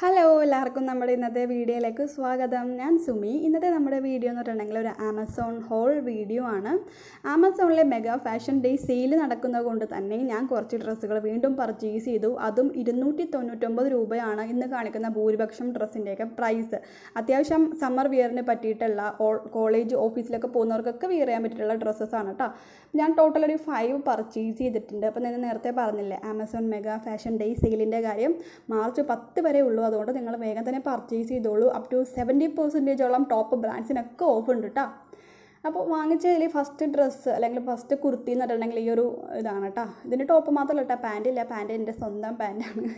hello എല്ലാവർക്കും നമ്മുടെ ഇന്നത്തെ വീഡിയോയിലേക്ക് സ്വാഗതം ഞാൻ സുമി ഇന്നത്തെ നമ്മുടെ വീഡിയോ എന്ന് പറഞ്ഞിട്ടുണ്ടെങ്കിൽ ഒരു ആമസോൺ ഹോൾ വീഡിയോ ആണ് ആമസോണിലെ മെഗാ ഫാഷൻ ഡേ സെയിൽ നടക്കുന്നത് കൊണ്ട് തന്നെ ഞാൻ കുറച്ച് ഡ്രസ്സുകൾ വീണ്ടും പർച്ചേസ് ചെയ്തു അതും ഇരുന്നൂറ്റി തൊണ്ണൂറ്റൊമ്പത് രൂപയാണ് ഇന്ന് കാണിക്കുന്ന ഭൂരിപക്ഷം ഡ്രസ്സിൻ്റെയൊക്കെ പ്രൈസ് അത്യാവശ്യം സമ്മർ വിയറിന് പറ്റിയിട്ടുള്ള കോളേജ് ഓഫീസിലൊക്കെ പോകുന്നവർക്കൊക്കെ വിയർ ചെയ്യാൻ പറ്റിയിട്ടുള്ള ഡ്രസ്സസ്സാണ് കേട്ടോ ഞാൻ ടോട്ടൽ ഒരു ഫൈവ് പർച്ചേസ് ചെയ്തിട്ടുണ്ട് അപ്പോൾ ഞാൻ നേരത്തെ പറഞ്ഞില്ലേ ആമസോൺ മെഗാ ഫാഷൻ ഡേ സെയിലിൻ്റെ കാര്യം മാർച്ച് പത്ത് വരെ ഉള്ളൂ അതുകൊണ്ട് നിങ്ങൾ വേഗം തന്നെ പർച്ചേസ് ചെയ്തോളൂ അപ് ടു സെവൻറ്റി പെർസെൻറ്റേജോളം ടോപ്പ് ബ്രാൻഡ്സിനൊക്കെ ഓഫ് ഉണ്ട് കേട്ടോ അപ്പോൾ വാങ്ങിച്ചതിൽ ഫസ്റ്റ് ഡ്രസ്സ് അല്ലെങ്കിൽ ഫസ്റ്റ് കുർത്തി എന്ന് പറഞ്ഞിട്ടുണ്ടെങ്കിൽ ഈ ഒരു ഇതാണ് കേട്ടോ ഇതിൻ്റെ ടോപ്പ് മാത്രമല്ല കേട്ടോ പാൻറ്റില്ല പാൻറ്റ് എൻ്റെ സ്വന്തം പാൻറ്റാണ്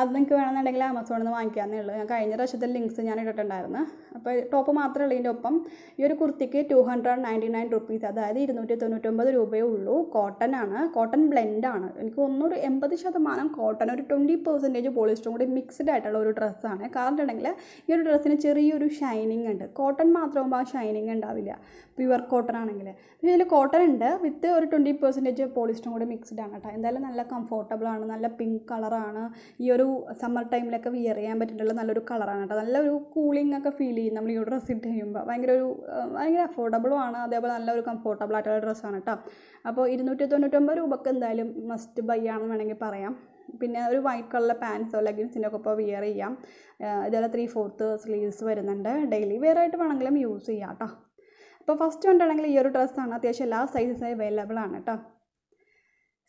അത് നിങ്ങൾക്ക് വേണമെന്നുണ്ടെങ്കിൽ ആമസോണിൽ നിന്ന് വാങ്ങിക്കാമെന്നേ ഉള്ളൂ ഞാൻ കഴിഞ്ഞ പ്രാവശ്യത്തെ ലിങ്ക്സ് ഞാൻ ഇട്ടിട്ടുണ്ടായിരുന്നു അപ്പോൾ ടോപ്പ് മാത്രമേ ഉള്ളൂ ഇതിൻ്റെ ഒപ്പം ഈ ഒരു കുർത്തിക്ക് two hundred ninety nine rupees അതായത് ഇരുന്നൂറ്റി തൊണ്ണൂറ്റൊമ്പത് രൂപയേ ഉള്ളൂ കോട്ടൺ ആണ് കോട്ടൺ ബ്ലെൻഡാണ് എനിക്ക് ഒന്നൂറ് എൺപത് ശതമാനം കോട്ടൺ ഒരു ട്വൻറ്റി പെർസെൻറ്റേജ് പോളിസ്റ്ററും കൂടി മിക്സ്ഡ് ആയിട്ടുള്ള ഒരു ഡ്രസ്സാണ് കാരണം ഉണ്ടെങ്കിൽ ഈ ഒരു ഡ്രസ്സിന് ചെറിയൊരു ഷൈനിങ് ഉണ്ട് കോട്ടൺ മാത്രമാകുമ്പോൾ ആ ഷൈനിങ് ഉണ്ടാവില്ല പ്യുവർ കോട്ടൺ ആണെങ്കിൽ പക്ഷേ ഇതിൽ കോട്ടൺ ഉണ്ട് വിത്ത് ഒരു ട്വൻറ്റി പെർസെൻറ്റേജ് പോളിസ്റ്ററും കൂടി മിക്സ്ഡ് ആണ് കേട്ടോ എന്തായാലും നല്ല കംഫോർട്ടബിൾ ആണ് നല്ല പിങ്ക് കളറാണ് ഈ ഒരു നല്ലൊരു സമ്മർ ടൈമിലൊക്കെ വിയർ ചെയ്യാൻ പറ്റുന്നുള്ള നല്ലൊരു കളറാണ് കേട്ടോ നല്ലൊരു കൂളിംഗ് ഒക്കെ ഫീൽ ചെയ്യും നമ്മൾ ഈ ഒരു ഡ്രസ്സ് ഇട്ട് കഴിയുമ്പോൾ ഭയങ്കര ഒരു ഭയങ്കര അഫോർഡബിളും ആണ് അതേപോലെ നല്ലൊരു കംഫോർട്ടബിൾ ആയിട്ടുള്ള ഡ്രസ്സാണ് കേട്ടോ അപ്പോൾ ഇരുന്നൂറ്റി തൊണ്ണൂറ്റൊമ്പത് രൂപക്ക് എന്തായാലും മസ്റ്റ് ബൈ ആണെന്ന് വേണമെങ്കിൽ പറയാം പിന്നെ ഒരു വൈറ്റ് കളറിലെ പാൻസോ ലെഗിൻസിൻ്റെ ഒക്കെ ഇപ്പോൾ വിയർ ചെയ്യാം ഇതേപോലെ ത്രീ ഫോർത്ത് സ്ലീവ്സ് വരുന്നുണ്ട് ഡെയിലി വെയർ ആയിട്ട് വേണമെങ്കിലും യൂസ് ചെയ്യാം കേട്ടോ അപ്പോൾ ഫസ്റ്റ് കണ്ടാണെങ്കിൽ ഈ ഒരു ഡ്രസ്സാണ് അത്യാവശ്യം എല്ലാ സൈസസും അവൈലബിൾ ആണ് കേട്ടോ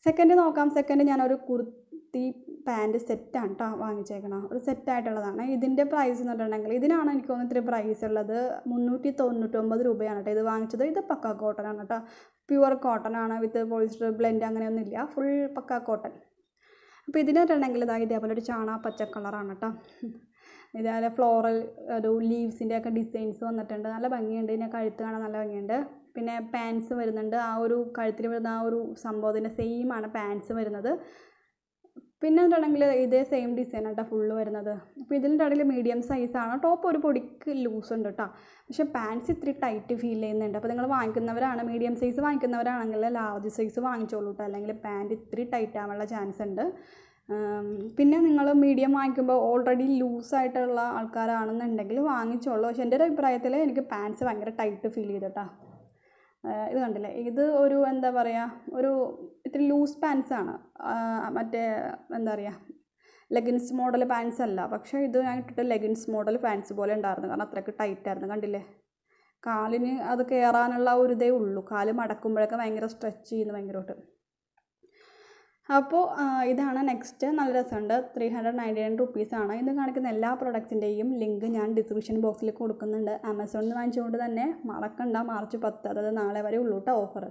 സെക്കൻഡ് നോക്കാം സെക്കൻഡ് ഞാനൊരു കുർത്തി പാൻറ്റ് സെറ്റാണ് കേട്ടോ വാങ്ങിച്ചേക്കണം ഒരു സെറ്റായിട്ടുള്ളതാണ് ഇതിൻ്റെ പ്രൈസ് എന്ന് പറഞ്ഞിട്ടുണ്ടെങ്കിൽ ഇതിനാണ് എനിക്ക് തോന്നുന്നത് ഇത്ര പ്രൈസ് ഉള്ളത് മുന്നൂറ്റി തൊണ്ണൂറ്റൊമ്പത് രൂപയാണ് കേട്ടോ ഇത് വാങ്ങിച്ചത് ഇത് പക്ക കോട്ടൺ ആണ് കേട്ടോ പ്യുവർ കോട്ടൺ ആണ് വിത്ത് പോളിസ്റ്റർ ബ്ലെൻഡ് ഇല്ല ഫുൾ പക്ക കോട്ടൺ അപ്പോൾ ഇതിന് പറഞ്ഞിട്ടുണ്ടെങ്കിൽ ഇതാ ഇതേപോലെ ഒരു ചാണ പച്ച കളറാണ് കേട്ടോ ഇതേപോലെ ഫ്ലോറൽ ഒരു ലീവ്സിൻ്റെ ഒക്കെ ഡിസൈൻസ് വന്നിട്ടുണ്ട് നല്ല ഭംഗിയുണ്ട് ഇതിനെ കഴുത്ത് കാണാൻ നല്ല ഭംഗിയുണ്ട് പിന്നെ പാൻസ് വരുന്നുണ്ട് ആ ഒരു കഴുത്തിൽ വരുന്ന ആ ഒരു സംഭവത്തിൻ്റെ സെയിമാണ് പാൻസ് വരുന്നത് പിന്നെ എന്നിട്ടാണെങ്കിൽ ഇതേ സെയിം ഡിസൈൻ കേട്ടോ ഫുള്ള് വരുന്നത് അപ്പോൾ ഇതിൻ്റെ ഇടയിൽ മീഡിയം സൈസാണ് ടോപ്പ് ഒരു പൊടിക്ക് ലൂസ് ഉണ്ട് കേട്ടോ പക്ഷേ പാൻസ് ഇത്തിരി ടൈറ്റ് ഫീൽ ചെയ്യുന്നുണ്ട് അപ്പോൾ നിങ്ങൾ വാങ്ങിക്കുന്നവരാണ് മീഡിയം സൈസ് വാങ്ങിക്കുന്നവരാണെങ്കിൽ ലാർജ് സൈസ് വാങ്ങിച്ചോളൂ കേട്ടോ അല്ലെങ്കിൽ പാൻറ് ഇത്തിരി ടൈറ്റ് ആവാനുള്ള ചാൻസ് ഉണ്ട് പിന്നെ നിങ്ങൾ മീഡിയം വാങ്ങിക്കുമ്പോൾ ഓൾറെഡി ലൂസായിട്ടുള്ള ആൾക്കാരാണെന്നുണ്ടെങ്കിൽ വാങ്ങിച്ചോളൂ പക്ഷേ എൻ്റെ ഒരു അഭിപ്രായത്തിൽ എനിക്ക് പാൻസ് ഭയങ്കര ടൈറ്റ് ഫീൽ ചെയ്തട്ടാ ഇത് കണ്ടില്ലേ ഇത് ഒരു എന്താ പറയുക ഒരു ഇത്തിരി ലൂസ് പാൻസാണ് മറ്റേ എന്താ പറയുക ലെഗിൻസ് മോഡൽ പാൻസ് അല്ല പക്ഷേ ഇത് ഞാൻ ഇട്ടിട്ട് ലെഗിൻസ് മോഡൽ പാൻസ് പോലെ ഉണ്ടായിരുന്നു കാരണം അത്രയ്ക്ക് ടൈറ്റായിരുന്നു കണ്ടില്ലേ കാലിന് അത് കയറാനുള്ള ഒരു ഇതേ ഉള്ളൂ കാല് മടക്കുമ്പോഴൊക്കെ ഭയങ്കര സ്ട്രെച്ച് ചെയ്യുന്നു ഭയങ്കരമായിട്ട് അപ്പോൾ ഇതാണ് നെക്സ്റ്റ് നല്ല രസമുണ്ട് ത്രീ ഹൺഡ്രഡ് നയൻറ്റി നയൻ റുപ്പീസാണ് ഇന്ന് കാണിക്കുന്ന എല്ലാ പ്രൊഡക്റ്റ്സിൻ്റെയും ലിങ്ക് ഞാൻ ഡിസ്ക്രിപ്ഷൻ ബോക്സിൽ കൊടുക്കുന്നുണ്ട് ആമസോണിൽ നിന്ന് വാങ്ങിച്ചുകൊണ്ട് തന്നെ മറക്കണ്ട മാർച്ച് പത്ത് അതായത് നാളെ വരെ ഉള്ളൂ കേട്ടോ ഓഫർ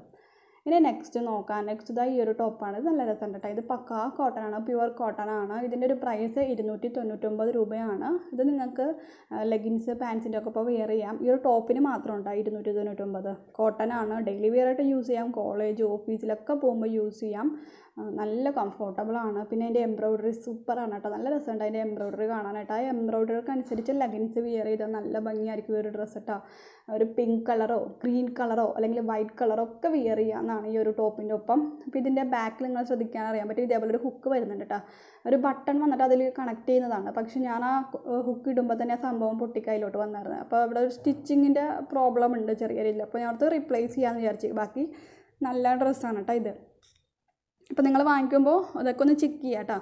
ഇനി നെക്സ്റ്റ് നോക്കാം നെക്സ്റ്റ് ഇതാ ഈ ഒരു ടോപ്പാണ് ഇത് നല്ല രസമുണ്ട് കേട്ടോ ഇത് പക്കാ കോട്ടൺ ആണ് പ്യുവർ കോട്ടൺ ആണ് ഇതിൻ്റെ ഒരു പ്രൈസ് ഇരുന്നൂറ്റി തൊണ്ണൂറ്റൊമ്പത് രൂപയാണ് ഇത് നിങ്ങൾക്ക് ലെഗിൻസ് പാൻസിൻ്റെ ഒക്കെ ഇപ്പോൾ വെയർ ചെയ്യാം ഈ ഒരു ടോപ്പിന് മാത്രം ഉണ്ടോ ഇരുന്നൂറ്റി തൊണ്ണൂറ്റൊമ്പത് കോട്ടൺ ആണ് ഡെയിലി വെയർ ആയിട്ട് യൂസ് ചെയ്യാം കോളേജ് ഓഫീസിലൊക്കെ പോകുമ്പോൾ യൂസ് ചെയ്യാം നല്ല കംഫോർട്ടബിളാണ് പിന്നെ അതിൻ്റെ എംബ്രോയ്ഡറി സൂപ്പറാണ് കേട്ടോ നല്ല രസമുണ്ട് അതിൻ്റെ എംബ്രോയ്ഡറി കാണാനായിട്ട് ആ എംബ്രോയിഡറിക്ക് അനുസരിച്ച് ലെഗിൻസ് വിയർ ചെയ്താൽ നല്ല ഭംഗിയായിരിക്കും ഒരു ഡ്രസ്സ് കേട്ടോ ഒരു പിങ്ക് കളറോ ഗ്രീൻ കളറോ അല്ലെങ്കിൽ വൈറ്റ് കളറോ ഒക്കെ വിയർ ചെയ്യാമെന്നാണ് ഈ ഒരു ടോപ്പിൻ്റെ ഒപ്പം അപ്പോൾ ഇതിൻ്റെ ബാക്കിൽ നിങ്ങൾ ശ്രദ്ധിക്കാൻ അറിയാൻ പറ്റും ഇതേപോലെ ഒരു ഹുക്ക് വരുന്നുണ്ട് കേട്ടോ ഒരു ബട്ടൺ വന്നിട്ട് അതിൽ കണക്ട് ചെയ്യുന്നതാണ് പക്ഷെ ഞാൻ ആ ഹുക്ക് ഇടുമ്പോൾ തന്നെ ആ സംഭവം പൊട്ടിക്കൈലോട്ട് വന്നായിരുന്നു അപ്പോൾ അവിടെ ഒരു സ്റ്റിച്ചിങ്ങിൻ്റെ പ്രോബ്ലം ഉണ്ട് ചെറിയ രീതിയിൽ അപ്പോൾ ഞാൻ അടുത്ത് റീപ്ലേസ് ചെയ്യാമെന്ന് വിചാരിച്ചു ബാക്കി നല്ല ഡ്രസ്സാണ് കേട്ടോ ഇത് അപ്പോൾ നിങ്ങൾ വാങ്ങിക്കുമ്പോൾ അതൊക്കെ ഒന്ന് ചെക്ക് ചെയ്യുക കേട്ടോ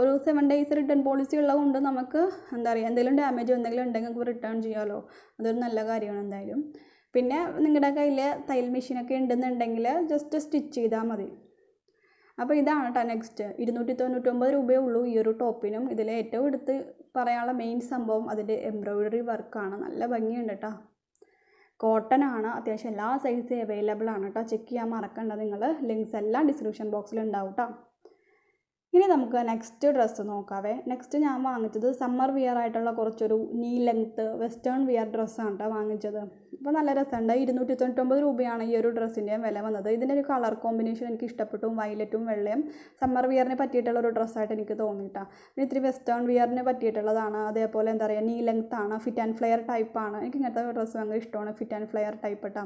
ഒരു സെവൻ ഡേയ്സ് റിട്ടേൺ പോളിസി ഉള്ളതുകൊണ്ട് നമുക്ക് എന്താ പറയുക എന്തെങ്കിലും ഡാമേജ് എന്തെങ്കിലും ഉണ്ടെങ്കിൽ നമുക്ക് റിട്ടേൺ ചെയ്യാമല്ലോ അതൊരു നല്ല കാര്യമാണ് എന്തായാലും പിന്നെ നിങ്ങളുടെ കയ്യിൽ തയ്യൽ മെഷീനൊക്കെ ഉണ്ടെന്നുണ്ടെങ്കിൽ ജസ്റ്റ് സ്റ്റിച്ച് ചെയ്താൽ മതി അപ്പോൾ ഇതാണ് കേട്ടോ നെക്സ്റ്റ് ഇരുന്നൂറ്റി തൊണ്ണൂറ്റൊമ്പത് രൂപയേ ഉള്ളൂ ഈ ഒരു ടോപ്പിനും ഇതിൽ ഏറ്റവും എടുത്ത് പറയാനുള്ള മെയിൻ സംഭവം അതിൻ്റെ എംബ്രോയിഡറി വർക്കാണ് നല്ല ഭംഗിയുണ്ട് കേട്ടോ കോട്ടൺ ആണ് അത്യാവശ്യം എല്ലാ സൈസും അവൈലബിൾ ആണ് കേട്ടോ ചെക്ക് ചെയ്യാൻ മറക്കണ്ട നിങ്ങൾ ലിങ്ക്സ് എല്ലാം ഡിസ്ക്രിപ്ഷൻ ബോക്സിൽ ഉണ്ടാവും കേട്ടോ ഇനി നമുക്ക് നെക്സ്റ്റ് ഡ്രസ്സ് നോക്കാവേ നെക്സ്റ്റ് ഞാൻ വാങ്ങിച്ചത് സമ്മർ വിയർ ആയിട്ടുള്ള കുറച്ചൊരു നീ ലെങ്ത്ത് വെസ്റ്റേൺ വിയർ ഡ്രസ്സാണ് കേട്ടോ വാങ്ങിച്ചത് അപ്പോൾ നല്ല രസമുണ്ട് ഇരുന്നൂറ്റി തൊണ്ണൂറ്റൊമ്പത് രൂപയാണ് ഈ ഒരു ഡ്രസ്സിൻ്റെ വില വന്നത് ഇതിൻ്റെ ഒരു കളർ കോമ്പിനേഷൻ എനിക്ക് ഇഷ്ടപ്പെട്ടു വയലറ്റും വെള്ളയും സമ്മർ വിയറിനെ പറ്റിയിട്ടുള്ള ഒരു ഡ്രസ്സായിട്ട് എനിക്ക് തോന്നിയിട്ടാണ് പിന്നെ ഇത്തിരി വെസ്റ്റേൺ വിയറിനെ പറ്റിയിട്ടുള്ളതാണ് അതേപോലെ എന്താ പറയുക നീ ലെങ്ത്താണ് ഫിറ്റ് ആൻഡ് ഫ്ലെയർ ടൈപ്പാണ് എനിക്ക് ഇങ്ങനത്തെ ഡ്രസ്സ് ഭയങ്കര ഇഷ്ടമാണ് ഫിറ്റ് ആൻഡ് ഫ്ലെയർ ടൈപ്പ് കേട്ടോ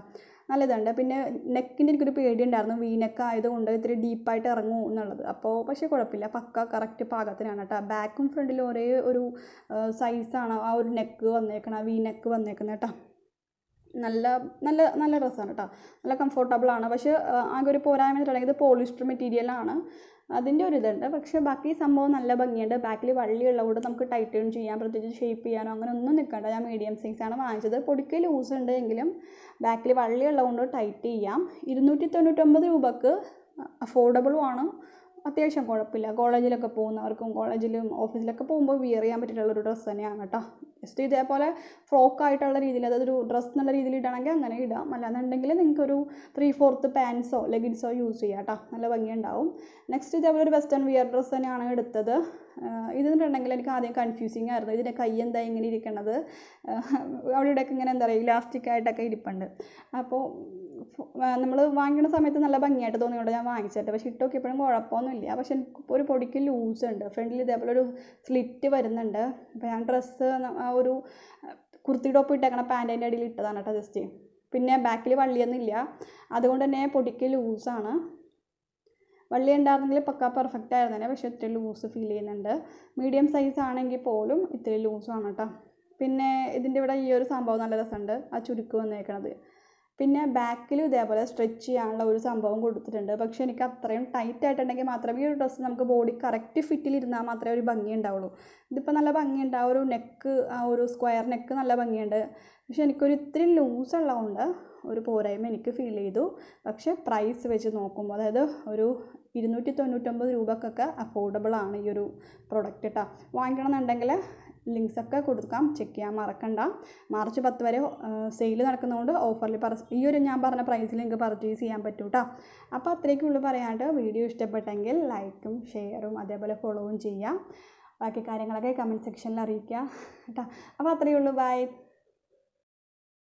നല്ലതുണ്ട് പിന്നെ നെക്കിൻ്റെ എനിക്കൊരു പേടിയുണ്ടായിരുന്നു നെക്ക് ആയതുകൊണ്ട് ഇത്തിരി ഡീപ്പായിട്ട് ഇറങ്ങുമോ എന്നുള്ളത് അപ്പോൾ പക്ഷേ കുഴപ്പമില്ല പക്ക കറക്റ്റ് പാകത്തിനാണ് കേട്ടോ ബാക്കും ഫ്രണ്ടിലും ഒരേ ഒരു സൈസാണ് ആ ഒരു നെക്ക് വന്നേക്കണം ആ വീ നെക്ക് വന്നേക്കുന്നത് കേട്ടോ നല്ല നല്ല നല്ല ഡ്രസ്സാണ് കേട്ടോ നല്ല കംഫോർട്ടബിളാണ് പക്ഷേ ആകെ ഒരു പോരായ്മ വെച്ചിട്ടുണ്ടെങ്കിൽ ഇത് പോളിസ്റ്റർ മെറ്റീരിയലാണ് അതിൻ്റെ ഒരു ഇതുണ്ട് പക്ഷേ ബാക്കി സംഭവം നല്ല ഭംഗിയുണ്ട് ബാക്കിൽ വള്ളി ഉള്ളതുകൊണ്ട് നമുക്ക് ടൈറ്റൺ ചെയ്യാം പ്രത്യേകിച്ച് ഷേപ്പ് ചെയ്യാനോ അങ്ങനെ ഒന്നും നിൽക്കണ്ട ഞാൻ മീഡിയം സൈസാണ് വാങ്ങിച്ചത് പൊടിക്ക് ലൂസ് ഉണ്ട് എങ്കിലും ബാക്കിൽ വള്ളി ഉള്ളതുകൊണ്ട് ടൈറ്റ് ചെയ്യാം ഇരുന്നൂറ്റി തൊണ്ണൂറ്റൊമ്പത് രൂപക്ക് ആണ് അത്യാവശ്യം കുഴപ്പമില്ല കോളേജിലൊക്കെ പോകുന്നവർക്കും കോളേജിലും ഓഫീസിലൊക്കെ പോകുമ്പോൾ വിയർ ചെയ്യാൻ പറ്റിയിട്ടുള്ളൊരു ഒരു ഡ്രസ്സ് തന്നെയാണ് കേട്ടോ ജസ്റ്റ് ഇതേപോലെ ഫ്രോക്കായിട്ടുള്ള രീതിയിൽ അതൊരു ഡ്രസ്സ് എന്നുള്ള രീതിയിൽ ഇടണമെങ്കിൽ അങ്ങനെ ഇടാം അല്ലാന്നുണ്ടെങ്കിൽ നിങ്ങൾക്കൊരു ത്രീ ഫോർത്ത് പാൻസോ ലെഗിൻസോ യൂസ് ചെയ്യാം കേട്ടോ നല്ല ഭംഗിയുണ്ടാവും നെക്സ്റ്റ് ഇതേപോലെ ഒരു വെസ്റ്റേൺ വിയർ ഡ്രസ്സ് തന്നെയാണ് എടുത്തത് ഇതെന്നുണ്ടെങ്കിൽ എനിക്ക് ആദ്യം കൺഫ്യൂസിങ് ആയിരുന്നു ഇതിൻ്റെ കൈ എന്താ ഇങ്ങനെ ഇരിക്കണത് ഇടയ്ക്ക് ഇങ്ങനെ എന്താ പറയുക ഇലാസ്റ്റിക് ആയിട്ടൊക്കെ ഇരിപ്പുണ്ട് അപ്പോൾ നമ്മൾ വാങ്ങിക്കുന്ന സമയത്ത് നല്ല ഭംഗിയായിട്ട് തോന്നിയോണ്ട് ഞാൻ വാങ്ങിച്ചിട്ട് പക്ഷേ ഇട്ട് നോക്കിയപ്പോഴും കുഴപ്പമൊന്നുമില്ല പക്ഷെ ഇപ്പോൾ ഒരു പൊടിക്ക് ലൂസ് ഉണ്ട് ഫ്രണ്ടിൽ ഇതേപോലെ ഒരു സ്ലിറ്റ് വരുന്നുണ്ട് അപ്പോൾ ഞാൻ ഡ്രസ്സ് ഒരു കുർത്തി ടോപ്പ് ഇട്ടേക്കണ പാൻറ്റിൻ്റെ അടിയിൽ ഇട്ടതാണ് കേട്ടോ ജസ്റ്റ് പിന്നെ ബാക്കിൽ വള്ളിയൊന്നുമില്ല അതുകൊണ്ട് തന്നെ പൊടിക്ക് ലൂസാണ് വള്ളി ഉണ്ടായിരുന്നെങ്കിൽ പക്ക പെർഫെക്റ്റ് തന്നെ പക്ഷേ ഇത്ര ലൂസ് ഫീൽ ചെയ്യുന്നുണ്ട് മീഡിയം സൈസ് ആണെങ്കിൽ പോലും ഇത്ര ലൂസാണ് കേട്ടോ പിന്നെ ഇതിൻ്റെ ഇവിടെ ഈ ഒരു സംഭവം നല്ല രസമുണ്ട് ആ ചുരുക്ക് വന്നേക്കണത് പിന്നെ ബാക്കിലും ഇതേപോലെ സ്ട്രെച്ച് ചെയ്യാനുള്ള ഒരു സംഭവം കൊടുത്തിട്ടുണ്ട് പക്ഷേ എനിക്ക് അത്രയും ടൈറ്റ് ആയിട്ടുണ്ടെങ്കിൽ മാത്രമേ ഈ ഒരു ഡ്രസ്സ് നമുക്ക് ബോഡി കറക്റ്റ് ഫിറ്റിൽ ഇരുന്നാൽ മാത്രമേ ഒരു ഭംഗി ഉണ്ടാവുള്ളൂ ഇതിപ്പോൾ നല്ല ഭംഗിയുണ്ട് ആ ഒരു നെക്ക് ആ ഒരു സ്ക്വയർ നെക്ക് നല്ല ഭംഗിയുണ്ട് പക്ഷെ എനിക്കൊരു ഇത്തിരി ലൂസ് ഉള്ളതുകൊണ്ട് ഒരു പോരായ്മ എനിക്ക് ഫീൽ ചെയ്തു പക്ഷെ പ്രൈസ് വെച്ച് നോക്കുമ്പോൾ അതായത് ഒരു ഇരുന്നൂറ്റി തൊണ്ണൂറ്റൊമ്പത് രൂപക്കൊക്കെ അഫോർഡബിൾ ആണ് ഈ ഒരു പ്രൊഡക്റ്റ് കേട്ടോ വാങ്ങിക്കണം എന്നുണ്ടെങ്കിൽ ലിങ്ക്സൊക്കെ കൊടുക്കാം ചെക്ക് ചെയ്യാൻ മറക്കണ്ട മാർച്ച് പത്ത് വരെ സെയിൽ നടക്കുന്നതുകൊണ്ട് ഓഫറിൽ പറ ഈ ഒരു ഞാൻ പറഞ്ഞ പ്രൈസിൽ നിങ്ങൾക്ക് പർച്ചേസ് ചെയ്യാൻ പറ്റും കേട്ടോ അപ്പോൾ അത്രയ്ക്കുള്ളൂ പറയാണ്ട് വീഡിയോ ഇഷ്ടപ്പെട്ടെങ്കിൽ ലൈക്കും ഷെയറും അതേപോലെ ഫോളോവും ചെയ്യാം ബാക്കി കാര്യങ്ങളൊക്കെ കമൻറ്റ് സെക്ഷനിൽ അറിയിക്കുക കേട്ടോ അപ്പോൾ അത്രയേ ഉള്ളൂ ബൈ